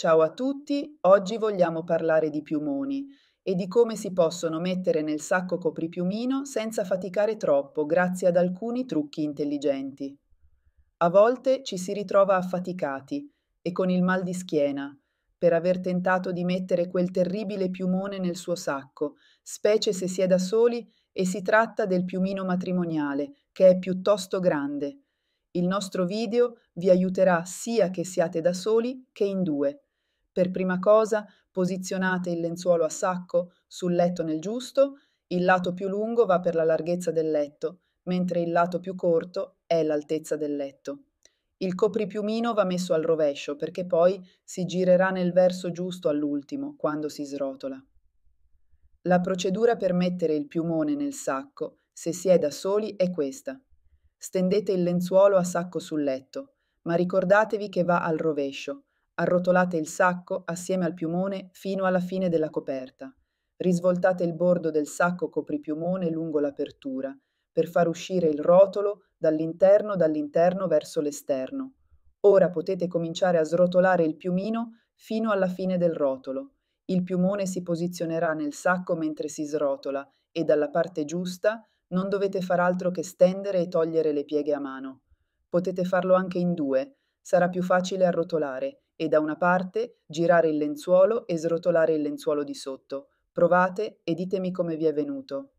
Ciao a tutti, oggi vogliamo parlare di piumoni e di come si possono mettere nel sacco copripiumino senza faticare troppo grazie ad alcuni trucchi intelligenti. A volte ci si ritrova affaticati e con il mal di schiena per aver tentato di mettere quel terribile piumone nel suo sacco, specie se si è da soli e si tratta del piumino matrimoniale, che è piuttosto grande. Il nostro video vi aiuterà sia che siate da soli che in due per prima cosa posizionate il lenzuolo a sacco sul letto nel giusto, il lato più lungo va per la larghezza del letto, mentre il lato più corto è l'altezza del letto. Il copripiumino va messo al rovescio perché poi si girerà nel verso giusto all'ultimo, quando si srotola. La procedura per mettere il piumone nel sacco, se si è da soli, è questa. Stendete il lenzuolo a sacco sul letto, ma ricordatevi che va al rovescio, arrotolate il sacco assieme al piumone fino alla fine della coperta. Risvoltate il bordo del sacco copripiumone lungo l'apertura per far uscire il rotolo dall'interno dall'interno verso l'esterno. Ora potete cominciare a srotolare il piumino fino alla fine del rotolo. Il piumone si posizionerà nel sacco mentre si srotola e dalla parte giusta non dovete far altro che stendere e togliere le pieghe a mano. Potete farlo anche in due, sarà più facile arrotolare e da una parte girare il lenzuolo e srotolare il lenzuolo di sotto. Provate e ditemi come vi è venuto.